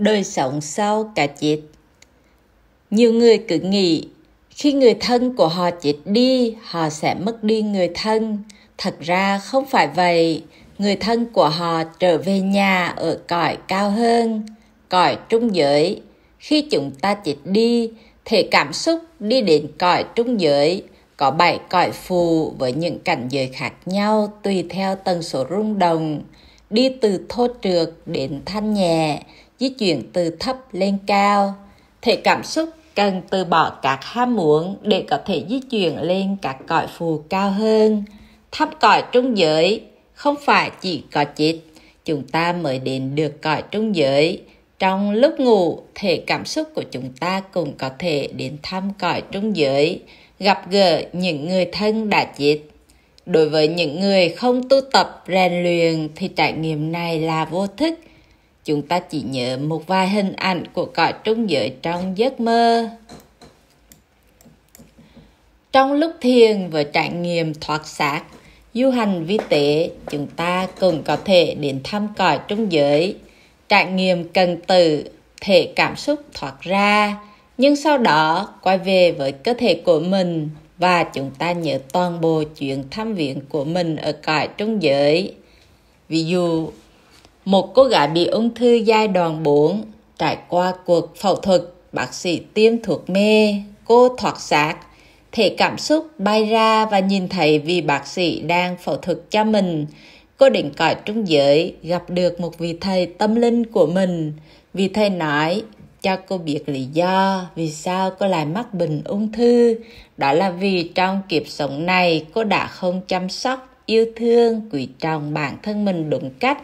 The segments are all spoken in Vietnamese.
đời sống sau cả chết. Nhiều người cứ nghĩ khi người thân của họ chết đi, họ sẽ mất đi người thân. Thật ra không phải vậy, người thân của họ trở về nhà ở cõi cao hơn, cõi trung giới. Khi chúng ta chết đi, thể cảm xúc đi đến cõi trung giới, có bảy cõi phù với những cảnh giới khác nhau tùy theo tần số rung động, đi từ thô trượt đến thanh nhẹ, di chuyển từ thấp lên cao. Thể cảm xúc cần từ bỏ các ham muốn để có thể di chuyển lên các cõi phù cao hơn. Thấp cõi trung giới không phải chỉ có chết, chúng ta mới đến được cõi trung giới. Trong lúc ngủ, thể cảm xúc của chúng ta cũng có thể đến thăm cõi trung giới, gặp gỡ những người thân đã chết. Đối với những người không tu tập rèn luyện thì trải nghiệm này là vô thức – chúng ta chỉ nhớ một vài hình ảnh của cõi trung giới trong giấc mơ. Trong lúc thiền và trải nghiệm thoát xác, du hành vi tế, chúng ta cũng có thể đến thăm cõi trung giới, trải nghiệm cần từ thể cảm xúc thoát ra, nhưng sau đó quay về với cơ thể của mình và chúng ta nhớ toàn bộ chuyện thăm viện của mình ở cõi trung giới. Ví dụ, một cô gái bị ung thư giai đoạn 4 trải qua cuộc phẫu thuật bác sĩ tiêm thuốc mê cô thoát xác thể cảm xúc bay ra và nhìn thấy vị bác sĩ đang phẫu thuật cho mình cô định cõi trung giới gặp được một vị thầy tâm linh của mình vị thầy nói cho cô biết lý do vì sao cô lại mắc bệnh ung thư đó là vì trong kiếp sống này cô đã không chăm sóc yêu thương quý trọng bản thân mình đúng cách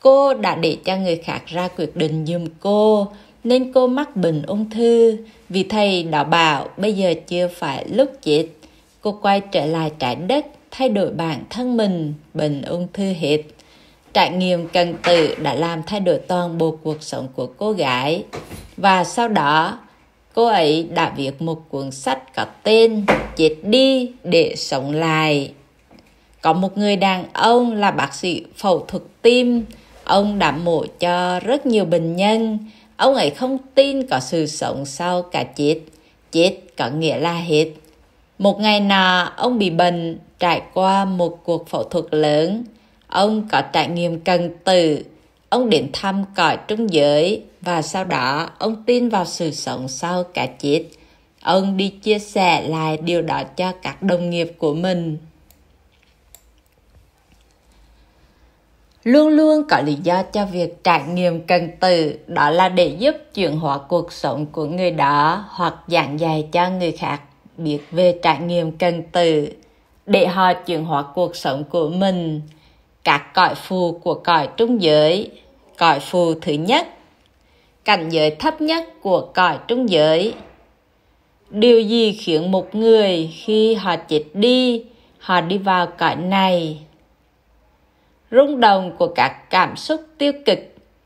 cô đã để cho người khác ra quyết định giùm cô nên cô mắc bệnh ung thư vì thầy đã bảo bây giờ chưa phải lúc chết cô quay trở lại trái đất thay đổi bản thân mình bệnh ung thư hết trải nghiệm cần tự đã làm thay đổi toàn bộ cuộc sống của cô gái và sau đó cô ấy đã viết một cuốn sách có tên chết đi để sống lại có một người đàn ông là bác sĩ phẫu thuật tim Ông đã mổ cho rất nhiều bệnh nhân. Ông ấy không tin có sự sống sau cả chết. Chết có nghĩa là hết. Một ngày nọ, ông bị bệnh, trải qua một cuộc phẫu thuật lớn. Ông có trải nghiệm cần tử. Ông đến thăm cõi trung giới và sau đó ông tin vào sự sống sau cả chết. Ông đi chia sẻ lại điều đó cho các đồng nghiệp của mình. luôn luôn có lý do cho việc trải nghiệm cần từ đó là để giúp chuyển hóa cuộc sống của người đó hoặc giảng dạy cho người khác biết về trải nghiệm cần từ để họ chuyển hóa cuộc sống của mình các cõi phù của cõi trung giới cõi phù thứ nhất cảnh giới thấp nhất của cõi trung giới điều gì khiến một người khi họ chết đi họ đi vào cõi này rung động của các cảm xúc tiêu cực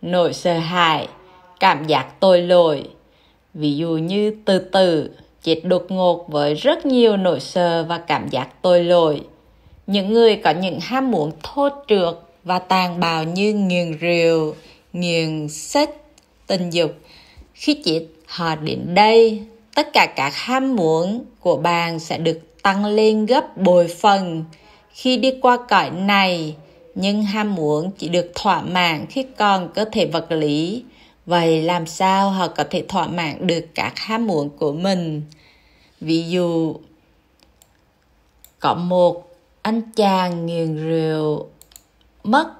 nỗi sợ hãi cảm giác tội lỗi ví dụ như từ từ chết đột ngột với rất nhiều nỗi sợ và cảm giác tội lỗi những người có những ham muốn thô trượt và tàn bạo như nghiền rượu nghiền sách tình dục khi chết họ đến đây tất cả các ham muốn của bạn sẽ được tăng lên gấp bội phần khi đi qua cõi này nhưng ham muốn chỉ được thỏa mãn khi còn cơ thể vật lý vậy làm sao họ có thể thỏa mãn được các ham muốn của mình ví dụ có một anh chàng nghiền rượu mất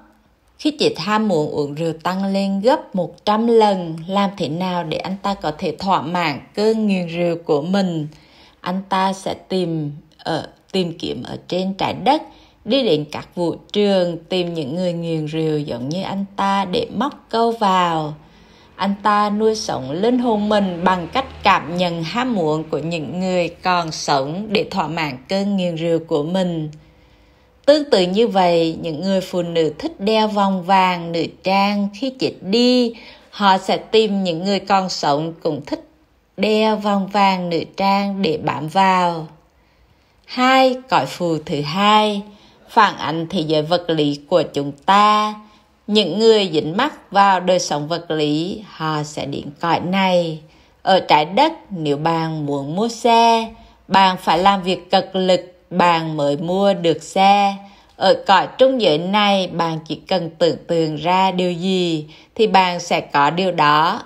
khi chị tham muốn uống rượu tăng lên gấp 100 lần, làm thế nào để anh ta có thể thỏa mãn cơn nghiền rượu của mình? Anh ta sẽ tìm ở tìm kiếm ở trên trái đất đi đến các vụ trường tìm những người nghiền rượu giống như anh ta để móc câu vào anh ta nuôi sống linh hồn mình bằng cách cảm nhận ham muộn của những người còn sống để thỏa mãn cơn nghiền rượu của mình tương tự như vậy những người phụ nữ thích đeo vòng vàng nữ trang khi chết đi họ sẽ tìm những người còn sống cũng thích đeo vòng vàng nữ trang để bám vào hai cõi phù thứ hai phản ảnh thế giới vật lý của chúng ta. Những người dính mắc vào đời sống vật lý, họ sẽ đến cõi này. Ở trái đất, nếu bạn muốn mua xe, bạn phải làm việc cực lực, bạn mới mua được xe. Ở cõi trung giới này, bạn chỉ cần tưởng tượng ra điều gì thì bạn sẽ có điều đó.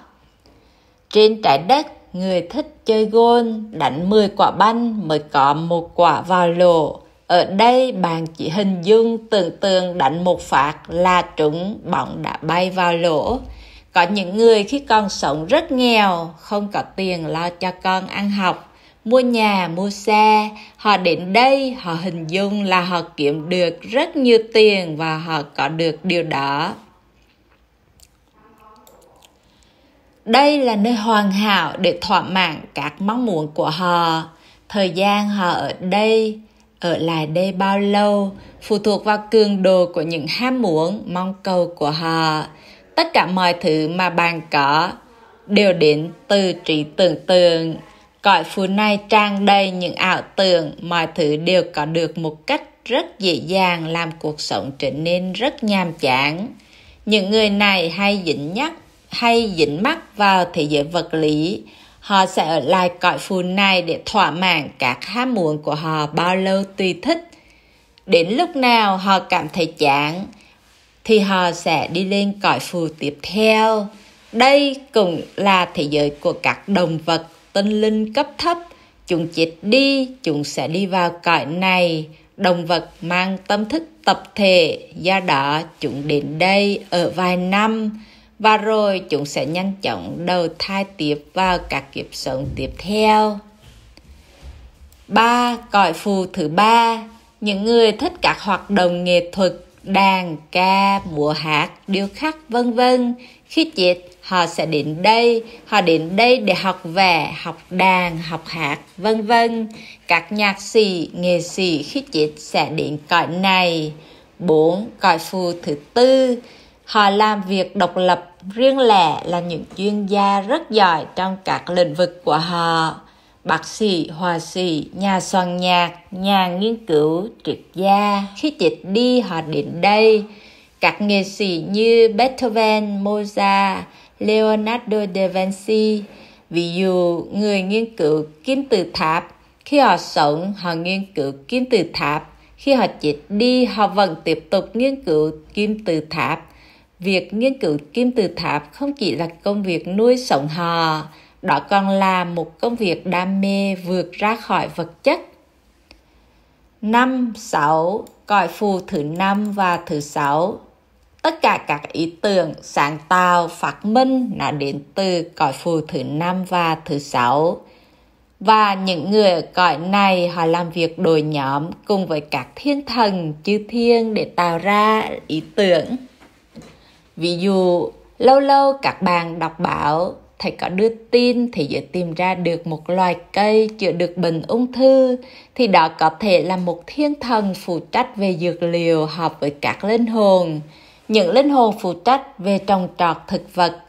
Trên trái đất, người thích chơi gôn, đánh 10 quả banh mới có một quả vào lỗ ở đây bạn chỉ hình dung tưởng tượng đánh một phát là trúng bóng đã bay vào lỗ có những người khi còn sống rất nghèo không có tiền lo cho con ăn học mua nhà mua xe họ đến đây họ hình dung là họ kiếm được rất nhiều tiền và họ có được điều đó đây là nơi hoàn hảo để thỏa mãn các mong muốn của họ thời gian họ ở đây ở lại đây bao lâu phụ thuộc vào cường độ của những ham muốn mong cầu của họ tất cả mọi thứ mà bạn có đều đến từ trí tưởng tượng cõi phù này trang đầy những ảo tưởng mọi thứ đều có được một cách rất dễ dàng làm cuộc sống trở nên rất nhàm chán những người này hay dính nhắc hay dính mắt vào thế giới vật lý Họ sẽ ở lại cõi phù này để thỏa mãn các ham muốn của họ bao lâu tùy thích. Đến lúc nào họ cảm thấy chán, thì họ sẽ đi lên cõi phù tiếp theo. Đây cũng là thế giới của các động vật tinh linh cấp thấp. Chúng chết đi, chúng sẽ đi vào cõi này. Động vật mang tâm thức tập thể, do đó chúng đến đây ở vài năm và rồi chúng sẽ nhanh chóng đầu thai tiếp vào các kiếp sống tiếp theo. ba Cõi phù thứ ba Những người thích các hoạt động nghệ thuật, đàn, ca, múa hát, điêu khắc, vân vân. Khi chết, họ sẽ đến đây, họ đến đây để học vẽ, học đàn, học hát, vân vân. Các nhạc sĩ, nghệ sĩ khi chết sẽ đến cõi này. 4. Cõi phù thứ tư họ làm việc độc lập riêng lẻ là những chuyên gia rất giỏi trong các lĩnh vực của họ bác sĩ hòa sĩ nhà soạn nhạc nhà nghiên cứu triết gia khi chết đi họ đến đây các nghệ sĩ như beethoven mozart leonardo da vinci ví dụ người nghiên cứu kim tự tháp khi họ sống họ nghiên cứu kim tự tháp khi họ chết đi họ vẫn tiếp tục nghiên cứu kim tự tháp Việc nghiên cứu kim tự tháp không chỉ là công việc nuôi sống họ, đó còn là một công việc đam mê vượt ra khỏi vật chất. năm sáu Cõi phù thứ năm và thứ sáu Tất cả các ý tưởng, sáng tạo, phát minh đã đến từ cõi phù thứ năm và thứ sáu Và những người ở cõi này họ làm việc đội nhóm cùng với các thiên thần, chư thiên để tạo ra ý tưởng ví dụ lâu lâu các bạn đọc báo thầy có đưa tin thì giới tìm ra được một loài cây chữa được bệnh ung thư thì đó có thể là một thiên thần phụ trách về dược liệu hợp với các linh hồn những linh hồn phụ trách về trồng trọt thực vật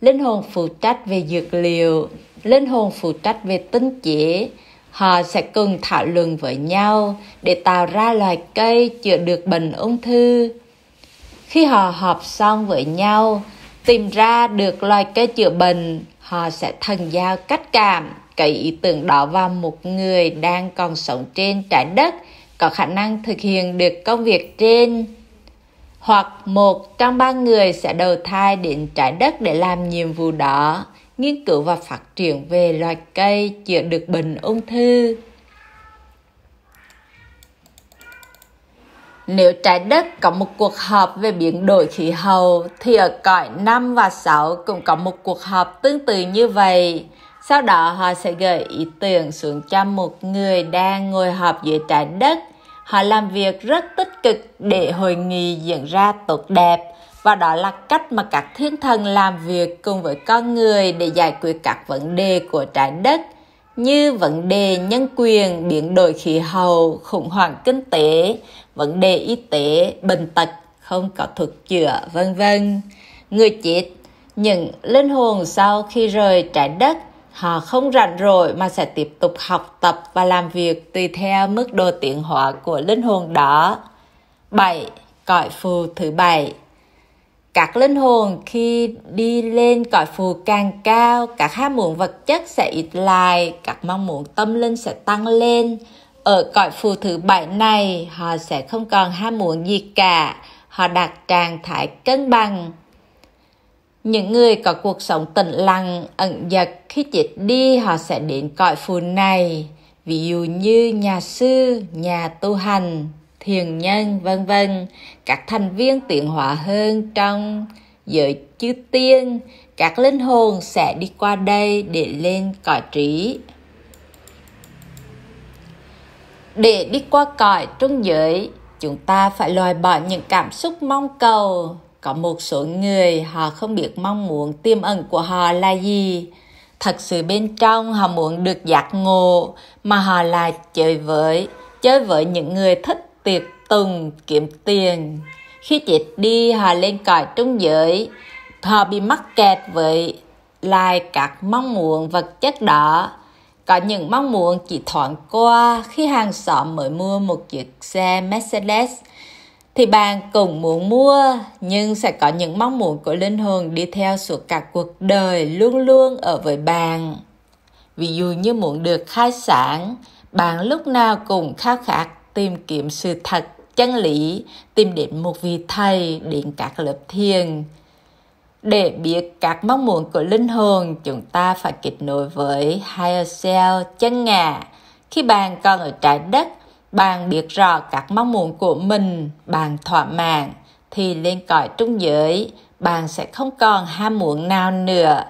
linh hồn phụ trách về dược liệu linh hồn phụ trách về tinh chế họ sẽ cùng thảo luận với nhau để tạo ra loài cây chữa được bệnh ung thư khi họ họp xong với nhau, tìm ra được loài cây chữa bệnh, họ sẽ thần giao cách cảm cái ý tưởng đó vào một người đang còn sống trên trái đất có khả năng thực hiện được công việc trên hoặc một trong ba người sẽ đầu thai đến trái đất để làm nhiệm vụ đó nghiên cứu và phát triển về loài cây chữa được bệnh ung thư nếu trái đất có một cuộc họp về biến đổi khí hậu thì ở cõi 5 và 6 cũng có một cuộc họp tương tự như vậy. Sau đó họ sẽ gửi ý tưởng xuống cho một người đang ngồi họp dưới trái đất. Họ làm việc rất tích cực để hội nghị diễn ra tốt đẹp và đó là cách mà các thiên thần làm việc cùng với con người để giải quyết các vấn đề của trái đất – như vấn đề nhân quyền, biến đổi khí hậu, khủng hoảng kinh tế, vấn đề y tế, bệnh tật, không có thuật chữa, vân vân. Người chết, những linh hồn sau khi rời trái đất, họ không rảnh rồi mà sẽ tiếp tục học tập và làm việc tùy theo mức độ tiện hóa của linh hồn đó. 7. Cõi phù thứ bảy các linh hồn khi đi lên cõi phù càng cao các ham muốn vật chất sẽ ít lại các mong muốn tâm linh sẽ tăng lên ở cõi phù thứ bảy này họ sẽ không còn ham muốn gì cả họ đạt trạng thái cân bằng những người có cuộc sống tĩnh lặng ẩn dật khi chết đi họ sẽ đến cõi phù này ví dụ như nhà sư nhà tu hành thiền nhân vân vân các thành viên tiến hóa hơn trong giới chư tiên các linh hồn sẽ đi qua đây để lên cõi trí để đi qua cõi trung giới chúng ta phải loại bỏ những cảm xúc mong cầu có một số người họ không biết mong muốn tiềm ẩn của họ là gì thật sự bên trong họ muốn được giác ngộ mà họ lại chơi với chơi với những người thích tiệc tùng kiếm tiền khi chết đi họ lên cõi trung giới họ bị mắc kẹt với lại các mong muốn vật chất đó có những mong muốn chỉ thoáng qua khi hàng xóm mới mua một chiếc xe Mercedes thì bạn cũng muốn mua nhưng sẽ có những mong muốn của linh hồn đi theo suốt cả cuộc đời luôn luôn ở với bạn ví dụ như muốn được khai sản bạn lúc nào cũng khao khát tìm kiếm sự thật chân lý tìm đến một vị thầy đến các lớp thiền để biết các mong muốn của linh hồn chúng ta phải kết nối với higher self chân ngà khi bạn còn ở trái đất bạn biết rõ các mong muốn của mình bạn thỏa mãn thì lên cõi trung giới bạn sẽ không còn ham muốn nào nữa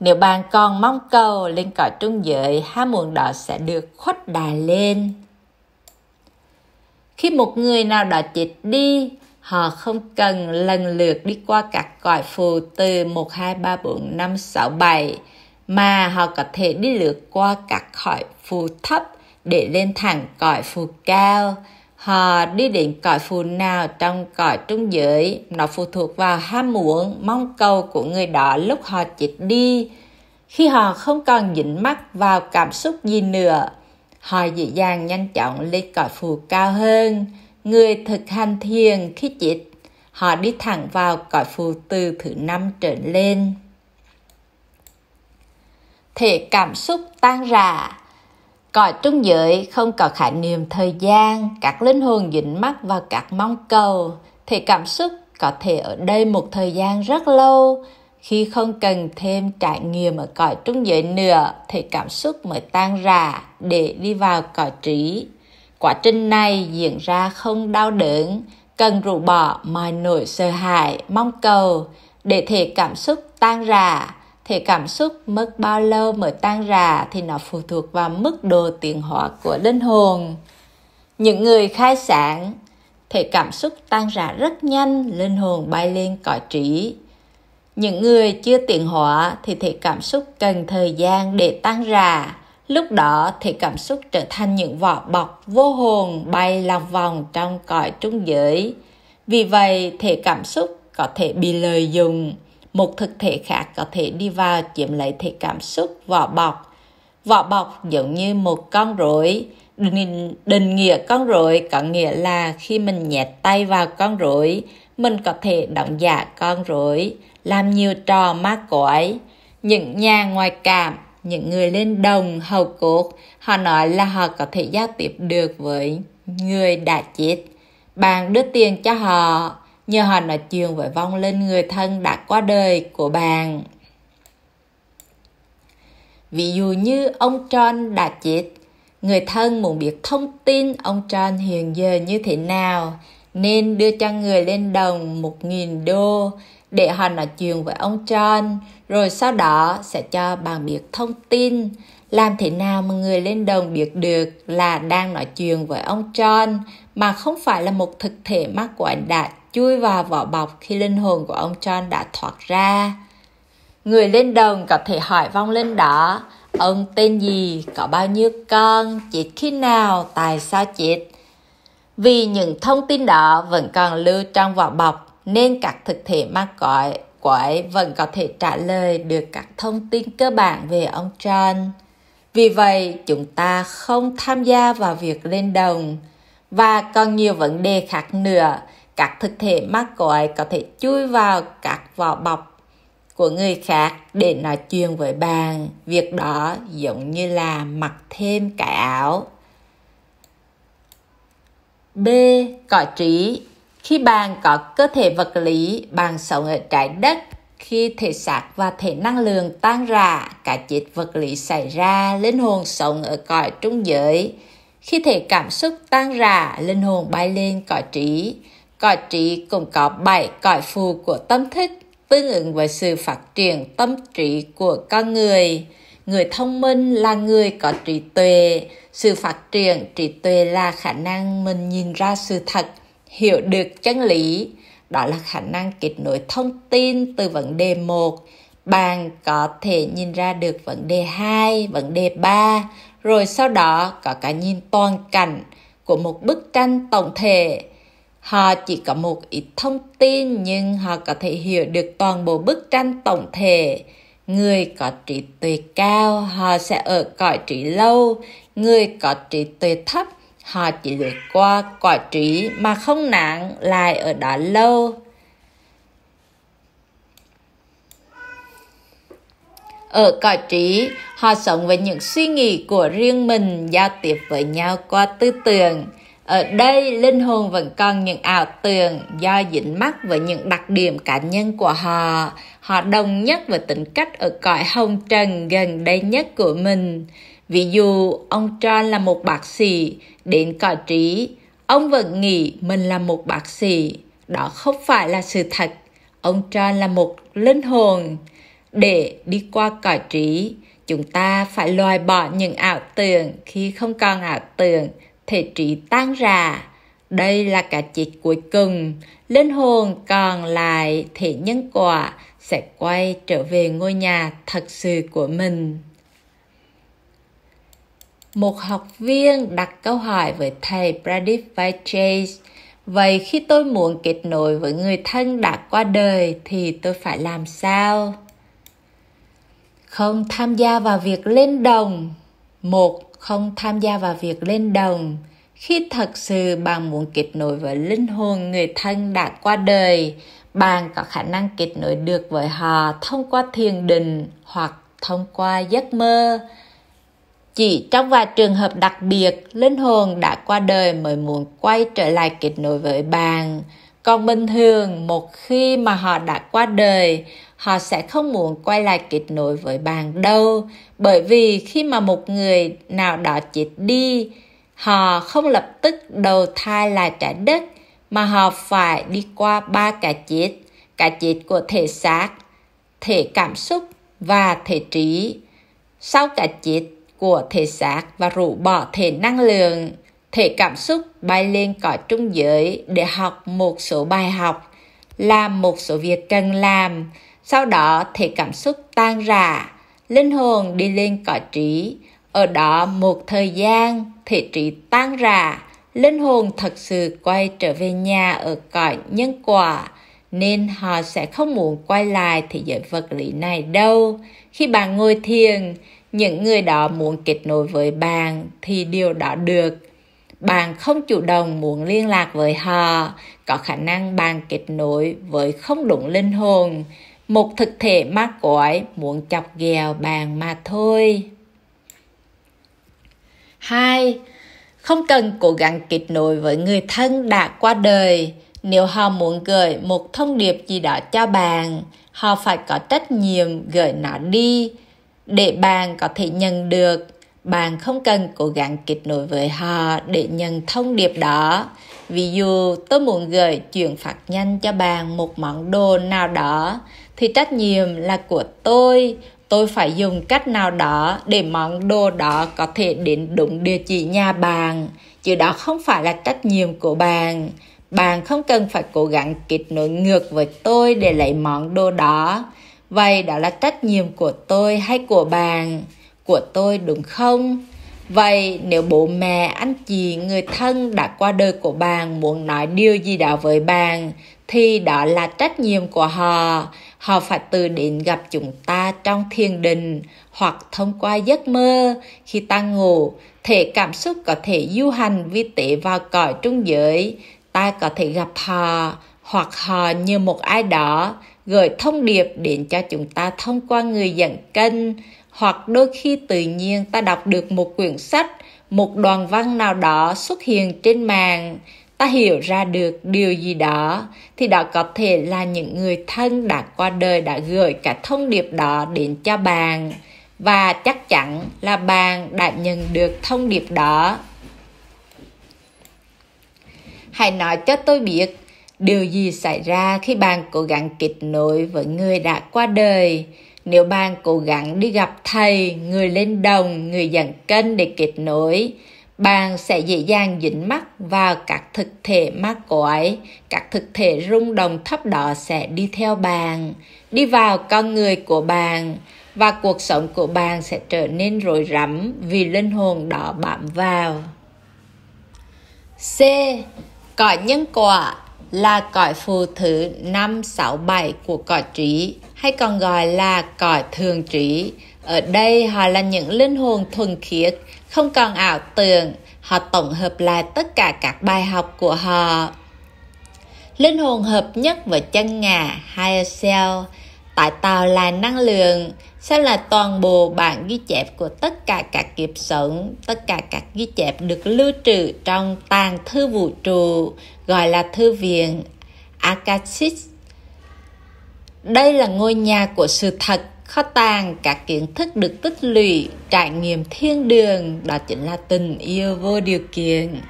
nếu bạn còn mong cầu lên cõi trung giới ham muốn đó sẽ được khuất đại lên khi một người nào đó chết đi họ không cần lần lượt đi qua các cõi phù từ 1, 2, 3, 4, 5, 6, 7 mà họ có thể đi lượt qua các cõi phù thấp để lên thẳng cõi phù cao. Họ đi đến cõi phù nào trong cõi trung giới, nó phụ thuộc vào ham muốn, mong cầu của người đó lúc họ chết đi. Khi họ không còn dính mắc vào cảm xúc gì nữa, Họ dễ dàng nhanh chóng lên cõi phù cao hơn. Người thực hành thiền khi chết, họ đi thẳng vào cõi phù từ thứ năm trở lên. Thể cảm xúc tan rã Cõi trung giới không có khái niệm thời gian, các linh hồn dính mắt vào các mong cầu. Thể cảm xúc có thể ở đây một thời gian rất lâu, khi không cần thêm trải nghiệm ở cõi trung giới nữa thì cảm xúc mới tan rã để đi vào cõi trí quá trình này diễn ra không đau đớn cần rũ bỏ mọi nỗi sợ hãi mong cầu để thể cảm xúc tan rã thể cảm xúc mất bao lâu mới tan rã thì nó phụ thuộc vào mức độ tiền hóa của linh hồn những người khai sáng thể cảm xúc tan rã rất nhanh linh hồn bay lên cõi trí những người chưa tiến hóa thì thể cảm xúc cần thời gian để tan rã lúc đó thể cảm xúc trở thành những vỏ bọc vô hồn bay lòng vòng trong cõi trung giới vì vậy thể cảm xúc có thể bị lợi dụng một thực thể khác có thể đi vào chiếm lấy thể cảm xúc vỏ bọc vỏ bọc giống như một con rối định, định nghĩa con rối có nghĩa là khi mình nhét tay vào con rối mình có thể động giả con rối làm nhiều trò ma quỷ, những nhà ngoại cảm những người lên đồng hầu cốt họ nói là họ có thể giao tiếp được với người đã chết bạn đưa tiền cho họ nhờ họ nói chuyện với vong linh người thân đã qua đời của bạn ví dụ như ông John đã chết người thân muốn biết thông tin ông John hiện giờ như thế nào nên đưa cho người lên đồng 1.000 đô để họ nói chuyện với ông John, rồi sau đó sẽ cho bạn biết thông tin làm thế nào mà người lên đồng biết được là đang nói chuyện với ông John mà không phải là một thực thể ma quái đã chui vào vỏ bọc khi linh hồn của ông John đã thoát ra. Người lên đồng có thể hỏi vong linh đó, ông tên gì, có bao nhiêu con, chết khi nào, tại sao chết. Vì những thông tin đó vẫn còn lưu trong vỏ bọc nên các thực thể ma cõi quái vẫn có thể trả lời được các thông tin cơ bản về ông John. Vì vậy, chúng ta không tham gia vào việc lên đồng. Và còn nhiều vấn đề khác nữa, các thực thể ma cõi có thể chui vào các vỏ bọc của người khác để nói chuyện với bạn. Việc đó giống như là mặc thêm cái áo. B. Cõi trí khi bạn có cơ thể vật lý bạn sống ở trái đất khi thể xác và thể năng lượng tan rã cả chết vật lý xảy ra linh hồn sống ở cõi trung giới khi thể cảm xúc tan rã linh hồn bay lên cõi trí cõi trí cũng có bảy cõi phù của tâm thức tương ứng với sự phát triển tâm trí của con người người thông minh là người có trí tuệ sự phát triển trí tuệ là khả năng mình nhìn ra sự thật hiểu được chân lý đó là khả năng kết nối thông tin từ vấn đề 1 bạn có thể nhìn ra được vấn đề 2, vấn đề 3 rồi sau đó có cả nhìn toàn cảnh của một bức tranh tổng thể họ chỉ có một ít thông tin nhưng họ có thể hiểu được toàn bộ bức tranh tổng thể người có trí tuệ cao họ sẽ ở cõi trí lâu người có trí tuệ thấp họ chỉ lướt qua quả trí mà không nặng lại ở đó lâu ở cõi trí họ sống với những suy nghĩ của riêng mình giao tiếp với nhau qua tư tưởng ở đây linh hồn vẫn còn những ảo tưởng do dính mắc với những đặc điểm cá nhân của họ họ đồng nhất với tính cách ở cõi hồng trần gần đây nhất của mình Ví dụ, ông John là một bác sĩ, đến cỏ trí, ông vẫn nghĩ mình là một bác sĩ. Đó không phải là sự thật. Ông John là một linh hồn. Để đi qua cỏ trí, chúng ta phải loại bỏ những ảo tưởng khi không còn ảo tưởng thể trí tan rã đây là cả chết cuối cùng linh hồn còn lại thể nhân quả sẽ quay trở về ngôi nhà thật sự của mình một học viên đặt câu hỏi với thầy Pradip Vijay. Vậy khi tôi muốn kết nối với người thân đã qua đời thì tôi phải làm sao? Không tham gia vào việc lên đồng. Một, không tham gia vào việc lên đồng. Khi thật sự bạn muốn kết nối với linh hồn người thân đã qua đời, bạn có khả năng kết nối được với họ thông qua thiền định hoặc thông qua giấc mơ chỉ trong vài trường hợp đặc biệt, linh hồn đã qua đời mới muốn quay trở lại kết nối với bạn. Còn bình thường, một khi mà họ đã qua đời, họ sẽ không muốn quay lại kết nối với bạn đâu. Bởi vì khi mà một người nào đó chết đi, họ không lập tức đầu thai lại trái đất mà họ phải đi qua ba cái chết cái chết của thể xác thể cảm xúc và thể trí sau cái chết của thể xác và rũ bỏ thể năng lượng thể cảm xúc bay lên cõi trung giới để học một số bài học làm một số việc cần làm sau đó thể cảm xúc tan rã linh hồn đi lên cõi trí ở đó một thời gian thể trí tan rã linh hồn thật sự quay trở về nhà ở cõi nhân quả nên họ sẽ không muốn quay lại thế giới vật lý này đâu khi bạn ngồi thiền những người đó muốn kết nối với bạn thì điều đó được bạn không chủ động muốn liên lạc với họ có khả năng bạn kết nối với không đúng linh hồn một thực thể ma cõi muốn chọc ghẹo bạn mà thôi hai không cần cố gắng kết nối với người thân đã qua đời nếu họ muốn gửi một thông điệp gì đó cho bạn họ phải có trách nhiệm gửi nó đi để bạn có thể nhận được bạn không cần cố gắng kết nối với họ để nhận thông điệp đó ví dụ tôi muốn gửi chuyển phát nhanh cho bạn một món đồ nào đó thì trách nhiệm là của tôi tôi phải dùng cách nào đó để món đồ đó có thể đến đúng địa chỉ nhà bạn chứ đó không phải là trách nhiệm của bạn bạn không cần phải cố gắng kết nối ngược với tôi để lấy món đồ đó Vậy đó là trách nhiệm của tôi hay của bạn? Của tôi đúng không? Vậy nếu bố mẹ, anh chị, người thân đã qua đời của bạn muốn nói điều gì đó với bạn, thì đó là trách nhiệm của họ. Họ phải tự đến gặp chúng ta trong thiền định hoặc thông qua giấc mơ khi ta ngủ. Thể cảm xúc có thể du hành vi tế vào cõi trung giới. Ta có thể gặp họ hoặc họ như một ai đó gửi thông điệp đến cho chúng ta thông qua người dẫn kênh hoặc đôi khi tự nhiên ta đọc được một quyển sách một đoàn văn nào đó xuất hiện trên mạng ta hiểu ra được điều gì đó thì đó có thể là những người thân đã qua đời đã gửi cả thông điệp đó đến cho bạn và chắc chắn là bạn đã nhận được thông điệp đó hãy nói cho tôi biết Điều gì xảy ra khi bạn cố gắng kết nối với người đã qua đời? Nếu bạn cố gắng đi gặp thầy, người lên đồng, người dẫn kênh để kết nối, bạn sẽ dễ dàng dính mắc vào các thực thể ma cõi, các thực thể rung động thấp đỏ sẽ đi theo bạn, đi vào con người của bạn và cuộc sống của bạn sẽ trở nên rối rắm vì linh hồn đỏ bám vào. C. Cõi nhân quả là cõi phù thứ 567 của cõi trí hay còn gọi là cõi thường trí. Ở đây họ là những linh hồn thuần khiết, không còn ảo tưởng, họ tổng hợp lại tất cả các bài học của họ. Linh hồn hợp nhất với chân ngà higher cell, tái tạo lại năng lượng, sẽ là toàn bộ bản ghi chép của tất cả các kiếp sống, tất cả các ghi chép được lưu trữ trong tàng thư vũ trụ gọi là thư viện Akashic. Đây là ngôi nhà của sự thật, kho tàng các kiến thức được tích lũy, trải nghiệm thiên đường, đó chính là tình yêu vô điều kiện.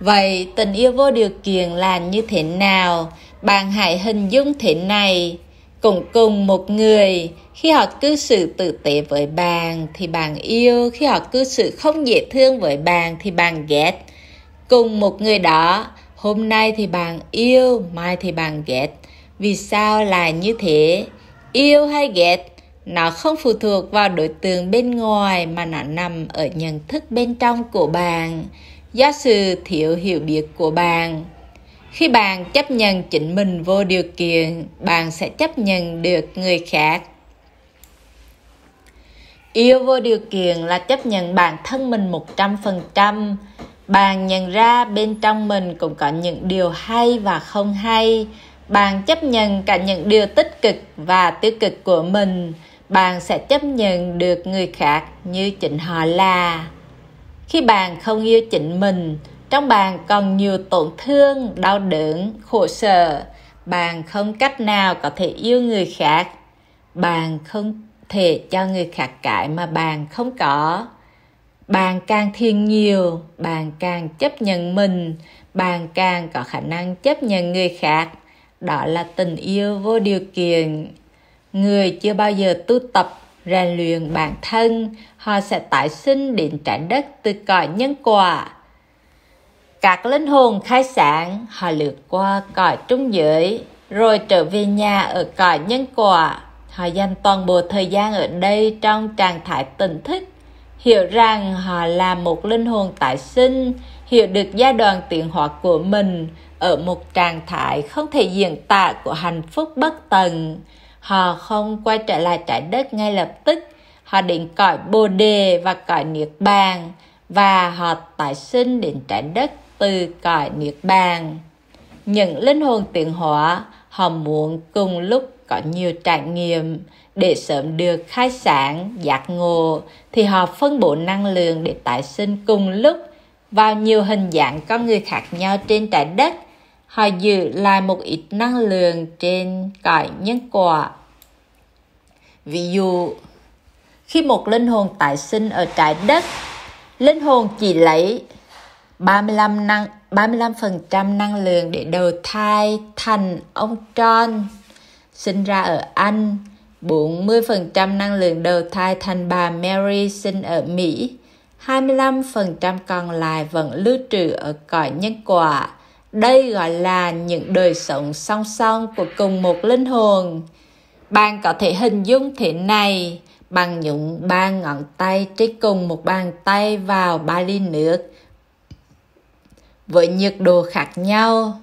Vậy tình yêu vô điều kiện là như thế nào? Bạn hãy hình dung thế này, Cùng cùng một người, khi họ cư xử tử tế với bạn thì bạn yêu, khi họ cư xử không dễ thương với bạn thì bạn ghét. Cùng một người đó, hôm nay thì bạn yêu, mai thì bạn ghét. Vì sao là như thế? Yêu hay ghét, nó không phụ thuộc vào đối tượng bên ngoài mà nó nằm ở nhận thức bên trong của bạn do sự thiếu hiểu biết của bạn khi bạn chấp nhận chính mình vô điều kiện, bạn sẽ chấp nhận được người khác. Yêu vô điều kiện là chấp nhận bản thân mình 100%. Bạn nhận ra bên trong mình cũng có những điều hay và không hay. Bạn chấp nhận cả những điều tích cực và tiêu cực của mình. Bạn sẽ chấp nhận được người khác như chính họ là. Khi bạn không yêu chính mình, trong bạn còn nhiều tổn thương, đau đớn, khổ sở. Bạn không cách nào có thể yêu người khác. Bạn không thể cho người khác cãi mà bạn không có. Bạn càng thiền nhiều, bạn càng chấp nhận mình, bạn càng có khả năng chấp nhận người khác. Đó là tình yêu vô điều kiện. Người chưa bao giờ tu tập rèn luyện bản thân họ sẽ tái sinh đến trái đất từ cõi nhân quả các linh hồn khai sáng họ lượt qua cõi trung giới rồi trở về nhà ở cõi nhân quả họ dành toàn bộ thời gian ở đây trong trạng thái tỉnh thức hiểu rằng họ là một linh hồn tái sinh hiểu được giai đoạn tiến hóa của mình ở một trạng thái không thể diễn tả của hạnh phúc bất tận họ không quay trở lại trái đất ngay lập tức họ định cõi bồ đề và cõi niết bàn và họ tái sinh đến trái đất từ cõi niết bàn những linh hồn tiến hóa họ muốn cùng lúc có nhiều trải nghiệm để sớm được khai sáng giác ngộ thì họ phân bổ năng lượng để tái sinh cùng lúc vào nhiều hình dạng con người khác nhau trên trái đất họ giữ lại một ít năng lượng trên cõi nhân quả ví dụ khi một linh hồn tái sinh ở trái đất linh hồn chỉ lấy 35 năng 35% năng lượng để đầu thai thành ông John sinh ra ở Anh, 40% năng lượng đầu thai thành bà Mary sinh ở Mỹ, 25% còn lại vẫn lưu trữ ở cõi nhân quả. Đây gọi là những đời sống song song của cùng một linh hồn. Bạn có thể hình dung thế này bằng những ba ngón tay trích cùng một bàn tay vào ba ly nước với nhiệt độ khác nhau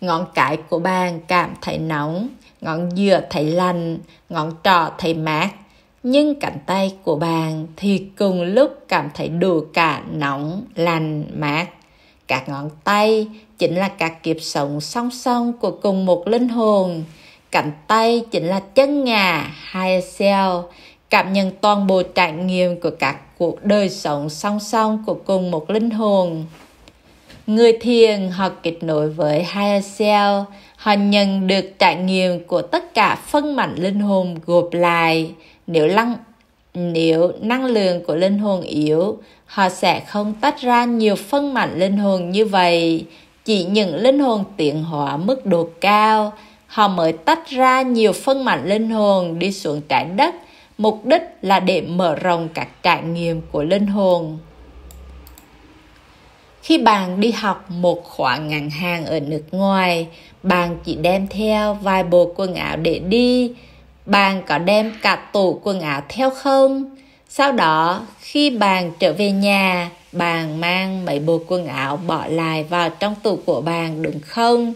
ngón cái của bạn cảm thấy nóng ngón giữa thấy lạnh ngón trỏ thấy mát nhưng cánh tay của bạn thì cùng lúc cảm thấy đủ cả nóng lạnh, mát các ngón tay chính là các kiếp sống song song của cùng một linh hồn cánh tay chính là chân ngà hai cell cảm nhận toàn bộ trải nghiệm của các cuộc đời sống song song của cùng một linh hồn. Người thiền họ kết nối với higher self, họ nhận được trải nghiệm của tất cả phân mảnh linh hồn gộp lại. Nếu lăng nếu năng lượng của linh hồn yếu, họ sẽ không tách ra nhiều phân mảnh linh hồn như vậy. Chỉ những linh hồn tiện hóa mức độ cao, họ mới tách ra nhiều phân mảnh linh hồn đi xuống trái đất – mục đích là để mở rộng các trải nghiệm của linh hồn khi bạn đi học một khóa ngắn hàng ở nước ngoài bạn chỉ đem theo vài bộ quần áo để đi bạn có đem cả tủ quần áo theo không sau đó khi bạn trở về nhà bạn mang mấy bộ quần áo bỏ lại vào trong tủ của bạn đúng không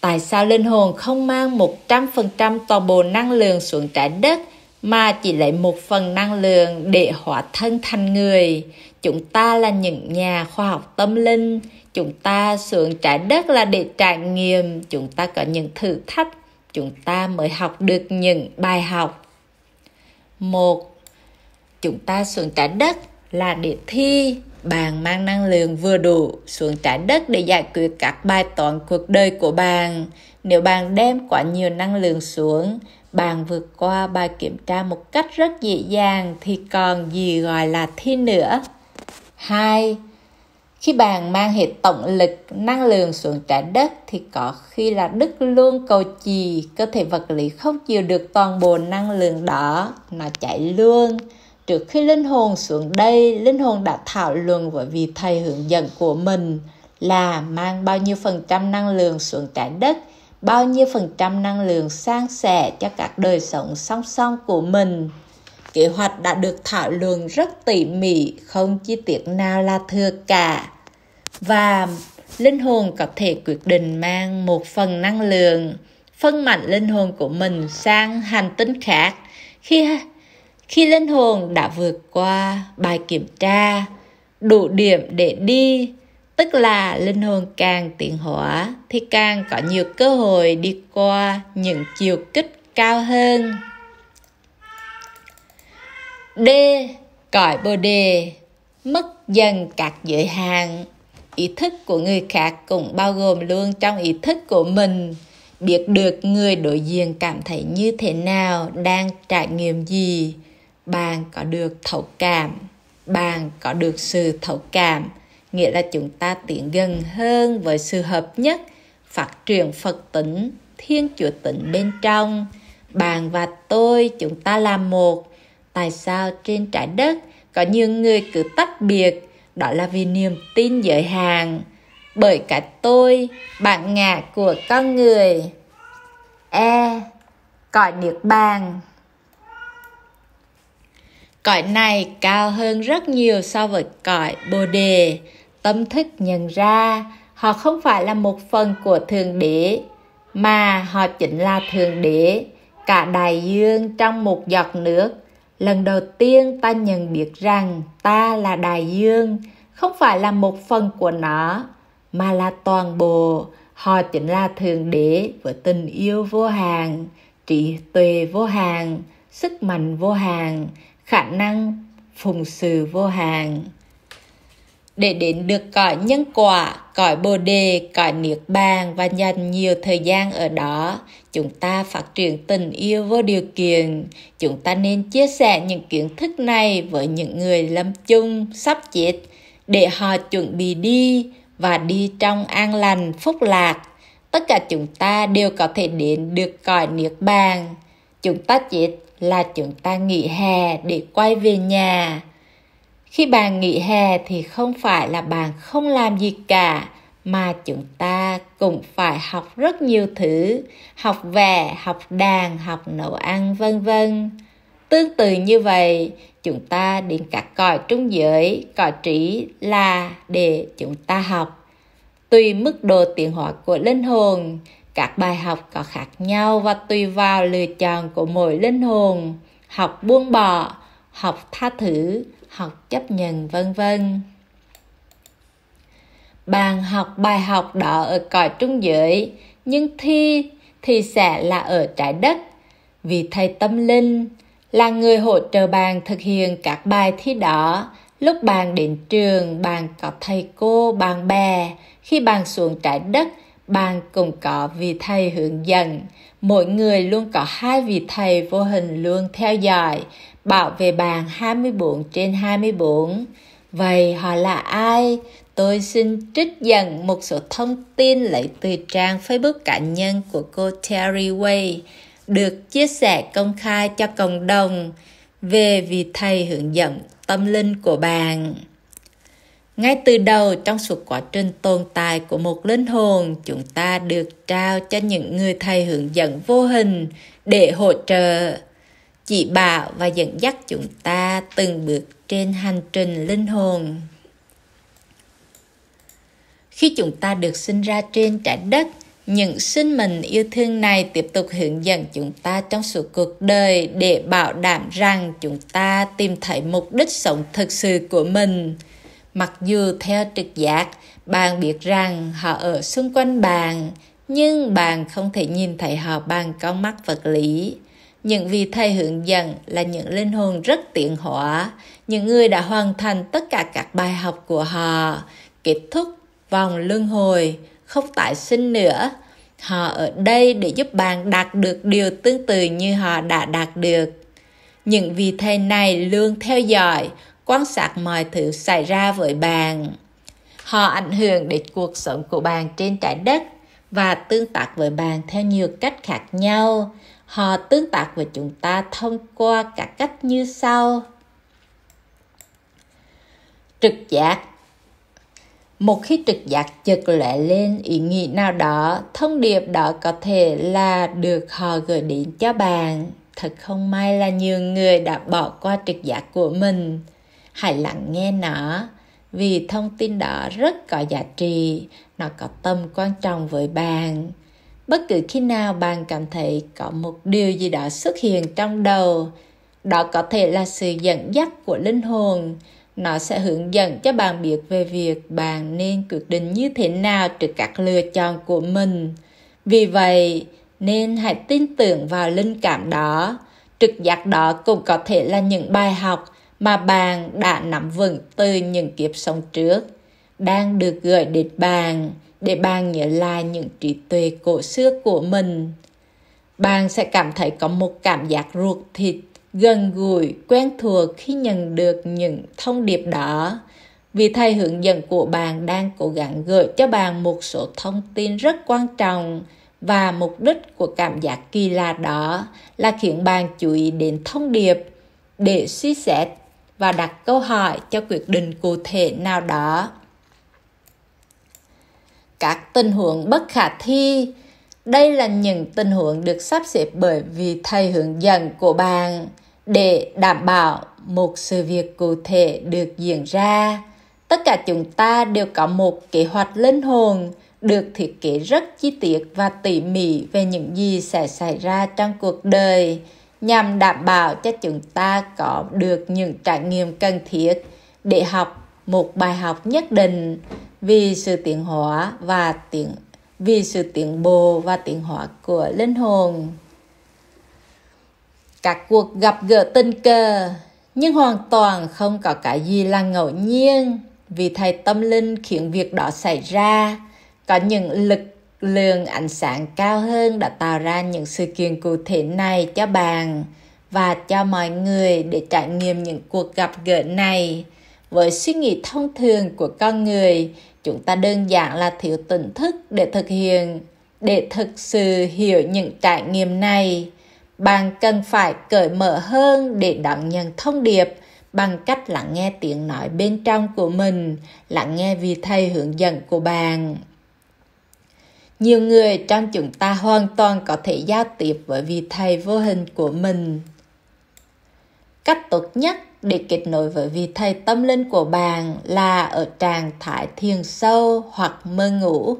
Tại sao linh hồn không mang 100% toàn bộ năng lượng xuống trái đất mà chỉ lấy một phần năng lượng để hóa thân thành người? Chúng ta là những nhà khoa học tâm linh, chúng ta xuống trái đất là để trải nghiệm, chúng ta có những thử thách, chúng ta mới học được những bài học. một Chúng ta xuống trái đất là để thi bạn mang năng lượng vừa đủ xuống trái đất để giải quyết các bài toán cuộc đời của bạn. Nếu bạn đem quá nhiều năng lượng xuống, bạn vượt qua bài kiểm tra một cách rất dễ dàng thì còn gì gọi là thi nữa. 2. Khi bạn mang hệ tổng lực năng lượng xuống trái đất thì có khi là đứt luôn cầu chì, cơ thể vật lý không chịu được toàn bộ năng lượng đó, nó chạy luôn trước khi linh hồn xuống đây linh hồn đã thảo luận với vị thầy hướng dẫn của mình là mang bao nhiêu phần trăm năng lượng xuống trái đất bao nhiêu phần trăm năng lượng sang sẻ cho các đời sống song song của mình kế hoạch đã được thảo luận rất tỉ mỉ không chi tiết nào là thừa cả và linh hồn có thể quyết định mang một phần năng lượng phân mạnh linh hồn của mình sang hành tinh khác khi khi linh hồn đã vượt qua bài kiểm tra đủ điểm để đi tức là linh hồn càng tiến hóa thì càng có nhiều cơ hội đi qua những chiều kích cao hơn d cõi bồ đề mất dần các giới hạn ý thức của người khác cũng bao gồm luôn trong ý thức của mình biết được người đối diện cảm thấy như thế nào đang trải nghiệm gì bạn có được thấu cảm bạn có được sự thấu cảm nghĩa là chúng ta tiến gần hơn với sự hợp nhất phát triển phật tính thiên chúa tính bên trong bạn và tôi chúng ta là một tại sao trên trái đất có nhiều người cứ tách biệt đó là vì niềm tin giới hạn bởi cả tôi bạn ngã của con người e cõi niết bàn Cõi này cao hơn rất nhiều so với cõi Bồ Đề. Tâm thức nhận ra họ không phải là một phần của Thượng Đế, mà họ chính là Thượng Đế, cả đại dương trong một giọt nước. Lần đầu tiên ta nhận biết rằng ta là đại dương, không phải là một phần của nó, mà là toàn bộ. Họ chính là Thượng Đế với tình yêu vô hạn, trí tuệ vô hạn, sức mạnh vô hạn khả năng phùng sự vô hạn để đến được cõi nhân quả, cõi bồ đề, cõi niết bàn và dành nhiều thời gian ở đó, chúng ta phát triển tình yêu vô điều kiện. Chúng ta nên chia sẻ những kiến thức này với những người lâm chung, sắp chết, để họ chuẩn bị đi và đi trong an lành, phúc lạc. Tất cả chúng ta đều có thể đến được cõi niết bàn. Chúng ta chết là chúng ta nghỉ hè để quay về nhà khi bạn nghỉ hè thì không phải là bạn không làm gì cả mà chúng ta cũng phải học rất nhiều thứ học vẽ học đàn học nấu ăn vân vân tương tự như vậy chúng ta đến các cõi trung giới cõi trí là để chúng ta học tùy mức độ tiến hóa của linh hồn các bài học có khác nhau và tùy vào lựa chọn của mỗi linh hồn học buông bỏ học tha thứ học chấp nhận vân vân bạn học bài học đó ở cõi trung giới nhưng thi thì sẽ là ở trái đất vì thầy tâm linh là người hỗ trợ bạn thực hiện các bài thi đó lúc bạn đến trường bạn có thầy cô bạn bè khi bạn xuống trái đất bạn cũng có vị thầy hướng dẫn mỗi người luôn có hai vị thầy vô hình luôn theo dõi bảo vệ bạn 24 trên 24 vậy họ là ai tôi xin trích dẫn một số thông tin lấy từ trang facebook cá nhân của cô Terry Way được chia sẻ công khai cho cộng đồng về vị thầy hướng dẫn tâm linh của bạn ngay từ đầu trong suốt quá trình tồn tại của một linh hồn chúng ta được trao cho những người thầy hướng dẫn vô hình để hỗ trợ chỉ bảo và dẫn dắt chúng ta từng bước trên hành trình linh hồn khi chúng ta được sinh ra trên trái đất những sinh mệnh yêu thương này tiếp tục hướng dẫn chúng ta trong suốt cuộc đời để bảo đảm rằng chúng ta tìm thấy mục đích sống thực sự của mình mặc dù theo trực giác bạn biết rằng họ ở xung quanh bạn nhưng bạn không thể nhìn thấy họ bằng con mắt vật lý những vị thầy hướng dẫn là những linh hồn rất tiện hóa những người đã hoàn thành tất cả các bài học của họ kết thúc vòng luân hồi không tái sinh nữa họ ở đây để giúp bạn đạt được điều tương tự như họ đã đạt được những vị thầy này luôn theo dõi quan sát mọi thứ xảy ra với bạn. Họ ảnh hưởng đến cuộc sống của bạn trên trái đất và tương tác với bạn theo nhiều cách khác nhau. Họ tương tác với chúng ta thông qua các cách như sau. Trực giác một khi trực giác chợt lóe lên ý nghĩ nào đó thông điệp đó có thể là được họ gửi đến cho bạn thật không may là nhiều người đã bỏ qua trực giác của mình hãy lặng nghe nó vì thông tin đó rất có giá trị nó có tầm quan trọng với bạn bất cứ khi nào bạn cảm thấy có một điều gì đó xuất hiện trong đầu đó có thể là sự dẫn dắt của linh hồn nó sẽ hướng dẫn cho bạn biết về việc bạn nên quyết định như thế nào trước các lựa chọn của mình vì vậy nên hãy tin tưởng vào linh cảm đó trực giác đó cũng có thể là những bài học mà bạn đã nắm vững từ những kiếp sống trước đang được gửi đến bạn để bạn nhớ lại những trí tuệ cổ xưa của mình. Bạn sẽ cảm thấy có một cảm giác ruột thịt gần gũi, quen thuộc khi nhận được những thông điệp đó. Vì thầy hướng dẫn của bạn đang cố gắng gửi cho bạn một số thông tin rất quan trọng và mục đích của cảm giác kỳ lạ đó là khiến bạn chú ý đến thông điệp để suy xét và đặt câu hỏi cho quyết định cụ thể nào đó các tình huống bất khả thi đây là những tình huống được sắp xếp bởi vì thầy hướng dẫn của bạn để đảm bảo một sự việc cụ thể được diễn ra tất cả chúng ta đều có một kế hoạch linh hồn được thiết kế rất chi tiết và tỉ mỉ về những gì sẽ xảy ra trong cuộc đời nhằm đảm bảo cho chúng ta có được những trải nghiệm cần thiết để học một bài học nhất định vì sự tiến hóa và tiến vì sự tiến bộ và tiến hóa của linh hồn. Các cuộc gặp gỡ tình cờ nhưng hoàn toàn không có cái gì là ngẫu nhiên vì thầy tâm linh khiến việc đó xảy ra có những lực lượng ánh sáng cao hơn đã tạo ra những sự kiện cụ thể này cho bạn và cho mọi người để trải nghiệm những cuộc gặp gỡ này. Với suy nghĩ thông thường của con người, chúng ta đơn giản là thiếu tỉnh thức để thực hiện, để thực sự hiểu những trải nghiệm này. Bạn cần phải cởi mở hơn để đón nhận thông điệp bằng cách lắng nghe tiếng nói bên trong của mình, lắng nghe vị thầy hướng dẫn của bạn nhiều người trong chúng ta hoàn toàn có thể giao tiếp với vị thầy vô hình của mình cách tốt nhất để kết nối với vị thầy tâm linh của bạn là ở trạng thái thiền sâu hoặc mơ ngủ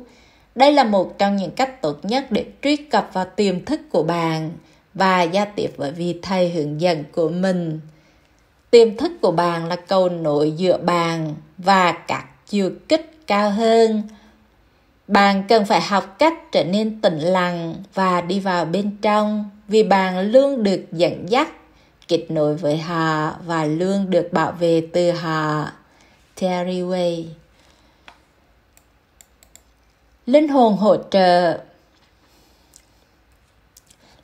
đây là một trong những cách tốt nhất để truy cập vào tiềm thức của bạn và giao tiếp với vị thầy hướng dẫn của mình tiềm thức của bạn là cầu nối giữa bạn và các chiều kích cao hơn bạn cần phải học cách trở nên tĩnh lặng và đi vào bên trong vì bạn luôn được dẫn dắt kết nối với họ và luôn được bảo vệ từ họ Terry Way Linh hồn hỗ trợ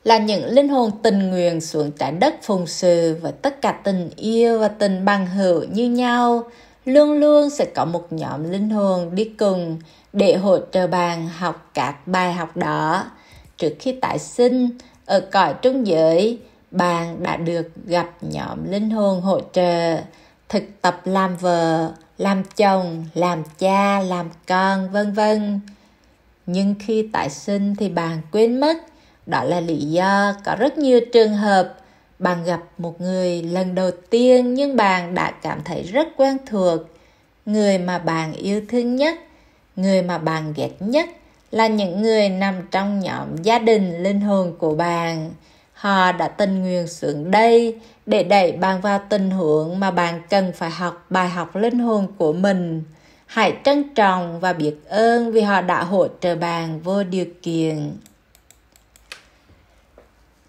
là những linh hồn tình nguyện xuống trái đất phùng sự và tất cả tình yêu và tình bằng hữu như nhau luôn luôn sẽ có một nhóm linh hồn đi cùng để hỗ trợ bạn học các bài học đó. Trước khi tái sinh, ở cõi trung giới, bạn đã được gặp nhóm linh hồn hỗ trợ, thực tập làm vợ, làm chồng, làm cha, làm con, vân vân. Nhưng khi tái sinh thì bạn quên mất, đó là lý do có rất nhiều trường hợp bạn gặp một người lần đầu tiên nhưng bạn đã cảm thấy rất quen thuộc người mà bạn yêu thương nhất người mà bạn ghét nhất là những người nằm trong nhóm gia đình linh hồn của bạn họ đã tình nguyện xuống đây để đẩy bạn vào tình huống mà bạn cần phải học bài học linh hồn của mình hãy trân trọng và biết ơn vì họ đã hỗ trợ bạn vô điều kiện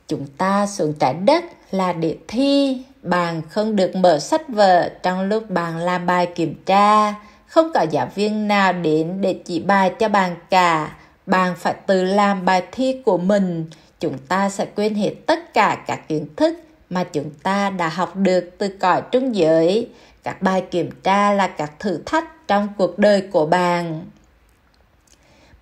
chúng ta xuống trái đất là để thi bạn không được mở sách vở trong lúc bạn làm bài kiểm tra không có giáo viên nào đến để chỉ bài cho bạn cả. Bạn phải tự làm bài thi của mình. Chúng ta sẽ quên hết tất cả các kiến thức mà chúng ta đã học được từ cõi trung giới. Các bài kiểm tra là các thử thách trong cuộc đời của bạn.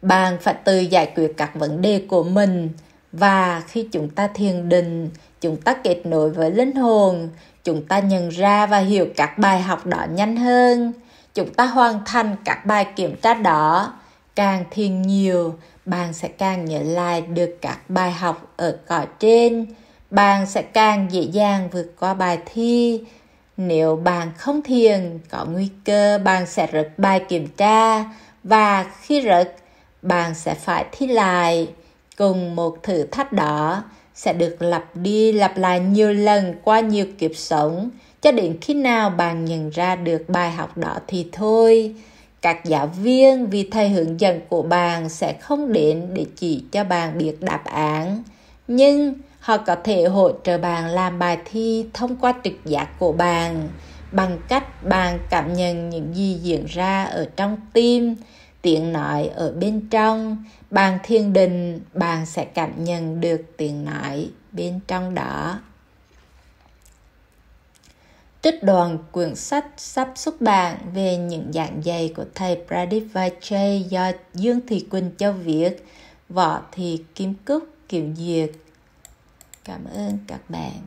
Bạn phải tự giải quyết các vấn đề của mình và khi chúng ta thiền định, chúng ta kết nối với linh hồn, chúng ta nhận ra và hiểu các bài học đó nhanh hơn chúng ta hoàn thành các bài kiểm tra đó càng thiền nhiều bạn sẽ càng nhớ lại được các bài học ở cõi trên bạn sẽ càng dễ dàng vượt qua bài thi nếu bạn không thiền có nguy cơ bạn sẽ rớt bài kiểm tra và khi rớt bạn sẽ phải thi lại cùng một thử thách đó sẽ được lặp đi lặp lại nhiều lần qua nhiều kiếp sống cho đến khi nào bạn nhận ra được bài học đó thì thôi các giáo viên vì thầy hướng dẫn của bạn sẽ không đến để chỉ cho bạn biết đáp án nhưng họ có thể hỗ trợ bạn làm bài thi thông qua trực giác của bạn bằng cách bạn cảm nhận những gì diễn ra ở trong tim tiếng nói ở bên trong bạn thiền định bạn sẽ cảm nhận được tiếng nói bên trong đó tích đoàn quyển sách sắp xuất bản về những dạng dày của thầy Pradip Vajay do Dương Thị Quỳnh cho viết, Võ Thị Kim Cúc Kiều Duyệt. Cảm ơn các bạn.